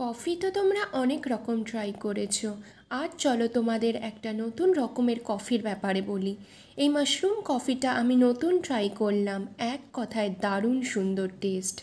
coffee তো তোমরা অনেক রকম ট্রাই করেছো আজ চলো তোমাদের একটা নতুন রকমের কফির ব্যাপারে বলি এই মাশরুম কফিটা আমি নতুন ট্রাই করলাম এক কথায় দারুণ সুন্দর টেস্ট